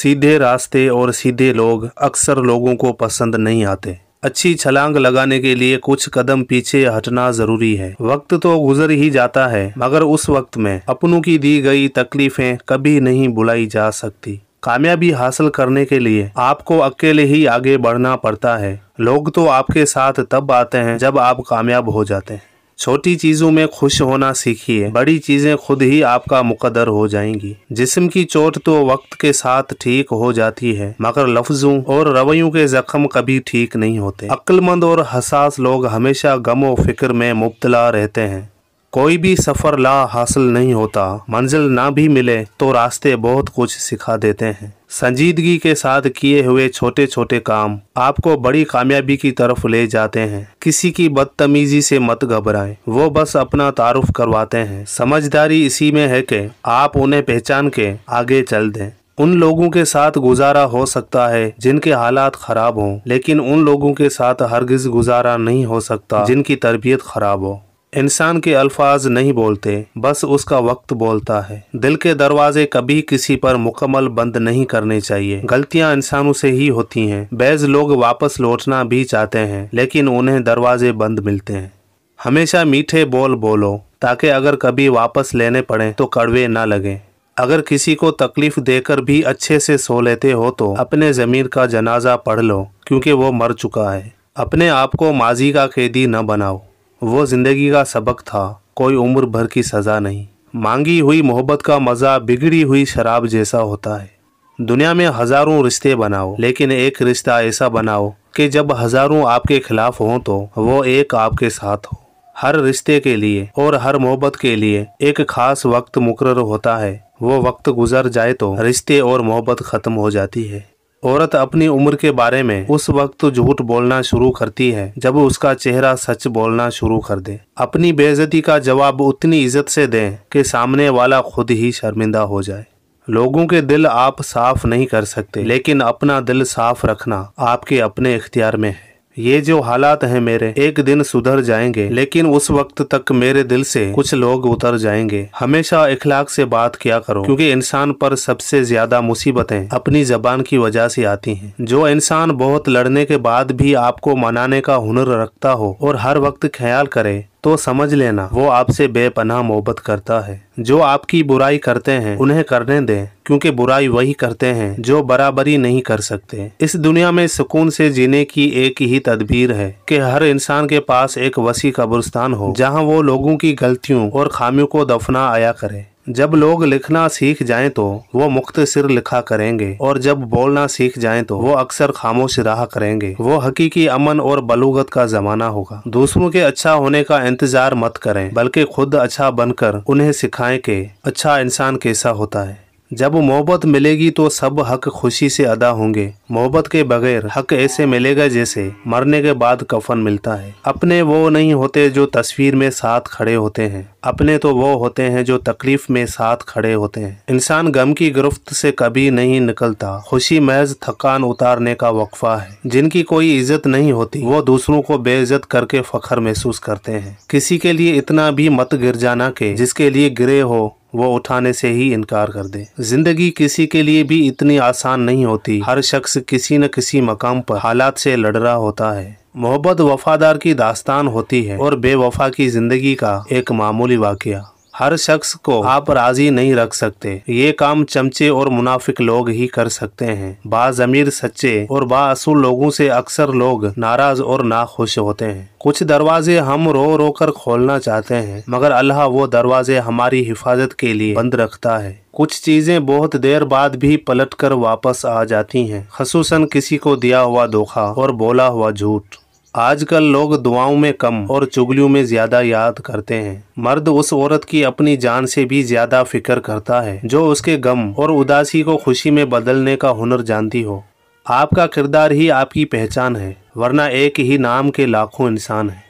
सीधे रास्ते और सीधे लोग अक्सर लोगों को पसंद नहीं आते अच्छी छलांग लगाने के लिए कुछ कदम पीछे हटना जरूरी है वक्त तो गुजर ही जाता है मगर उस वक्त में अपनों की दी गई तकलीफें कभी नहीं बुलाई जा सकती कामयाबी हासिल करने के लिए आपको अकेले ही आगे बढ़ना पड़ता है लोग तो आपके साथ तब आते हैं जब आप कामयाब हो जाते हैं छोटी चीजों में खुश होना सीखिए बड़ी चीजें खुद ही आपका मुकदर हो जाएंगी जिस्म की चोट तो वक्त के साथ ठीक हो जाती है मगर लफ्जों और रवैयों के जख्म कभी ठीक नहीं होते अक्लमंद और हसास लोग हमेशा गम और फिक्र में मुबतला रहते हैं कोई भी सफ़र ला हासिल नहीं होता मंजिल ना भी मिले तो रास्ते बहुत कुछ सिखा देते हैं संजीदगी के साथ किए हुए छोटे छोटे काम आपको बड़ी कामयाबी की तरफ ले जाते हैं किसी की बदतमीजी से मत घबराएं वो बस अपना तारुफ करवाते हैं समझदारी इसी में है कि आप उन्हें पहचान के आगे चल दें उन लोगों के साथ गुजारा हो सकता है जिनके हालात खराब हों लेकिन उन लोगों के साथ हरगिज गुजारा नहीं हो सकता जिनकी तरबियत खराब हो इंसान के अल्फाज नहीं बोलते बस उसका वक्त बोलता है दिल के दरवाजे कभी किसी पर मुकम्मल बंद नहीं करने चाहिए गलतियां इंसानों से ही होती हैं बैज लोग वापस लौटना भी चाहते हैं लेकिन उन्हें दरवाजे बंद मिलते हैं हमेशा मीठे बोल बोलो ताकि अगर कभी वापस लेने पड़े तो कड़वे ना लगें अगर किसी को तकलीफ देकर भी अच्छे से सो लेते हो तो अपने ज़मीर का जनाजा पढ़ लो क्योंकि वो मर चुका है अपने आप को माजी का कैदी न बनाओ वो ज़िंदगी का सबक था कोई उम्र भर की सज़ा नहीं मांगी हुई मोहब्बत का मज़ा बिगड़ी हुई शराब जैसा होता है दुनिया में हज़ारों रिश्ते बनाओ लेकिन एक रिश्ता ऐसा बनाओ कि जब हज़ारों आपके खिलाफ हों तो वो एक आपके साथ हो हर रिश्ते के लिए और हर मोहब्बत के लिए एक खास वक्त मुकर होता है वो वक्त गुजर जाए तो रिश्ते और मोहब्बत ख़त्म हो जाती है औरत अपनी उम्र के बारे में उस वक्त झूठ बोलना शुरू करती है जब उसका चेहरा सच बोलना शुरू कर दे अपनी बेजती का जवाब उतनी इज्जत से दें कि सामने वाला खुद ही शर्मिंदा हो जाए लोगों के दिल आप साफ नहीं कर सकते लेकिन अपना दिल साफ रखना आपके अपने इख्तियार में है ये जो हालात हैं मेरे एक दिन सुधर जाएंगे लेकिन उस वक्त तक मेरे दिल से कुछ लोग उतर जाएंगे हमेशा इखलाक से बात किया करो क्योंकि इंसान पर सबसे ज्यादा मुसीबतें अपनी जबान की वजह से आती हैं जो इंसान बहुत लड़ने के बाद भी आपको मनाने का हुनर रखता हो और हर वक्त ख्याल करे तो समझ लेना वो आपसे बेपनाह मोहब्बत करता है जो आपकी बुराई करते हैं उन्हें करने दें क्योंकि बुराई वही करते हैं जो बराबरी नहीं कर सकते इस दुनिया में सुकून से जीने की एक ही तदबीर है कि हर इंसान के पास एक वसी कब्रिस्तान हो जहां वो लोगों की गलतियों और खामियों को दफना आया करे जब लोग लिखना सीख जाएं तो वो मुख्त सिर लिखा करेंगे और जब बोलना सीख जाएं तो वो अक्सर खामोश रहा करेंगे वो हकीकी अमन और बलूगत का जमाना होगा दूसरों के अच्छा होने का इंतजार मत करें बल्कि खुद अच्छा बनकर उन्हें सिखाएं कि अच्छा इंसान कैसा होता है जब मोहब्बत मिलेगी तो सब हक खुशी से अदा होंगे मोहब्बत के बगैर हक ऐसे मिलेगा जैसे मरने के बाद कफन मिलता है अपने वो नहीं होते जो तस्वीर में साथ खड़े होते हैं अपने तो वो होते हैं जो तकलीफ में साथ खड़े होते हैं इंसान गम की गिरफ्त से कभी नहीं निकलता खुशी महज थकान उतारने का वक्फा है जिनकी कोई इज्जत नहीं होती वो दूसरों को बेइज्जत करके फखर महसूस करते हैं किसी के लिए इतना भी मत गिर जाना के जिसके लिए गिरे हो वो उठाने से ही इनकार कर दे जिंदगी किसी के लिए भी इतनी आसान नहीं होती हर शख्स किसी न किसी मकाम पर हालात से लड़ रहा होता है मोहब्बत वफादार की दास्तान होती है और बेवफा की जिंदगी का एक मामूली वाक़ हर शख्स को आप राजी नहीं रख सकते ये काम चमचे और मुनाफिक लोग ही कर सकते हैं बाजमीर सच्चे और बासूल लोगों से अक्सर लोग नाराज और नाखुश होते हैं कुछ दरवाजे हम रो रो कर खोलना चाहते हैं मगर अल्लाह वो दरवाजे हमारी हिफाजत के लिए बंद रखता है कुछ चीज़ें बहुत देर बाद भी पलट कर वापस आ जाती हैं खसूसन किसी को दिया हुआ धोखा और बोला हुआ झूठ आजकल लोग दुआओं में कम और चुगलियों में ज्यादा याद करते हैं मर्द उस औरत की अपनी जान से भी ज्यादा फिक्र करता है जो उसके गम और उदासी को खुशी में बदलने का हुनर जानती हो आपका किरदार ही आपकी पहचान है वरना एक ही नाम के लाखों इंसान हैं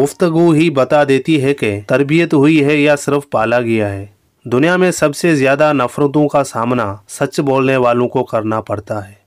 गुफ्तगु ही बता देती है कि तरबियत हुई है या सिर्फ पाला गया है दुनिया में सबसे ज़्यादा नफरतों का सामना सच बोलने वालों को करना पड़ता है